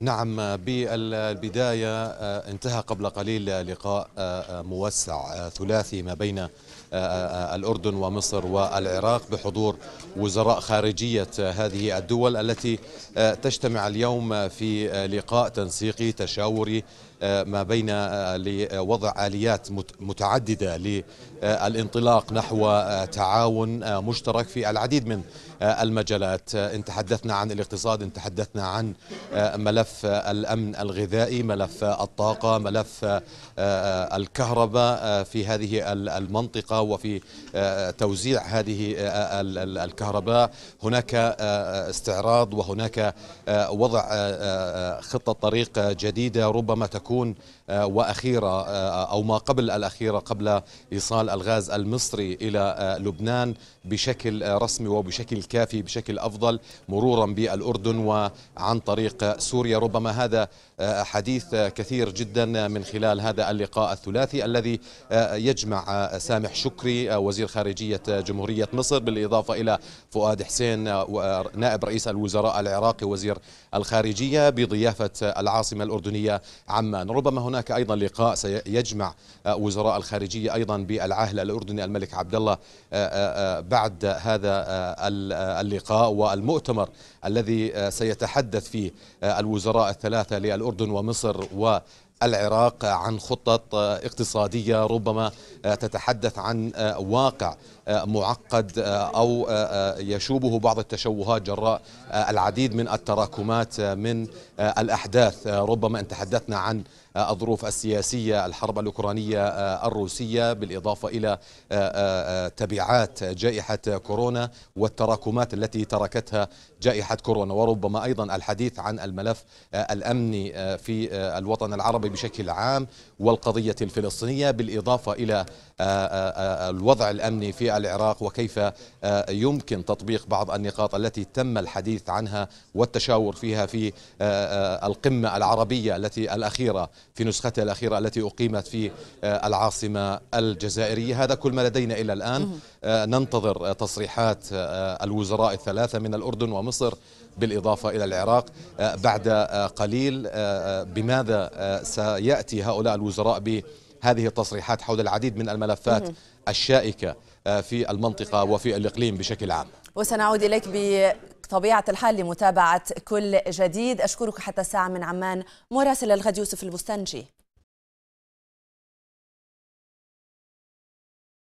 نعم بالبداية آه، انتهى قبل قليل لقاء آه، آه، موسع ثلاثي ما بين الأردن ومصر والعراق بحضور وزراء خارجية هذه الدول التي تجتمع اليوم في لقاء تنسيقي تشاوري ما بين لوضع آليات متعددة للانطلاق نحو تعاون مشترك في العديد من المجالات ان تحدثنا عن الاقتصاد ان تحدثنا عن ملف ملف الأمن الغذائي ملف الطاقة ملف آه، آه، الكهرباء آه، في هذه المنطقة وفي توزيع هذه الكهرباء هناك استعراض وهناك وضع خطة طريق جديدة ربما تكون وأخيرة أو ما قبل الأخيرة قبل إيصال الغاز المصري إلى لبنان بشكل رسمي وبشكل كافي بشكل أفضل مرورا بالأردن وعن طريق سوريا ربما هذا آه، حديث آه، كثير جدا آه، من خلال هذا اللقاء الثلاثي الذي يجمع سامح شكري وزير خارجية جمهورية مصر بالإضافة إلى فؤاد حسين نائب رئيس الوزراء العراقي وزير الخارجية بضيافة العاصمة الأردنية عمان ربما هناك أيضا لقاء سيجمع وزراء الخارجية أيضا بالعاهل الأردني الملك عبد الله بعد هذا اللقاء والمؤتمر الذي سيتحدث فيه الوزراء الوزراء الثلاثة للأردن ومصر العراق عن خطط اقتصادية ربما تتحدث عن واقع معقد أو يشوبه بعض التشوهات جراء العديد من التراكمات من الأحداث ربما إن تحدثنا عن الظروف السياسية الحرب الأوكرانية الروسية بالإضافة إلى تبعات جائحة كورونا والتراكمات التي تركتها جائحة كورونا وربما أيضا الحديث عن الملف الأمني في الوطن العربي العربي بشكل عام والقضية الفلسطينية بالإضافة إلى آه، آه، آه، الوضع الأمني في العراق وكيف يمكن تطبيق بعض النقاط التي تم الحديث عنها والتشاور فيها في القمة العربية التي الأخيرة في نسختها الأخيرة التي أقيمت في العاصمة الجزائرية هذا كل ما لدينا إلى الآن ننتظر تصريحات الوزراء الثلاثة من الأردن ومصر بالإضافة إلى العراق بعد قليل بماذا سيأتي هؤلاء الوزراء بهذه التصريحات حول العديد من الملفات الشائكة آه، في المنطقة وفي الإقليم بشكل عام وسنعود إليك بطبيعة الحال لمتابعة كل جديد أشكرك حتى ساعة من عمان مراسل الغد يوسف البستنجي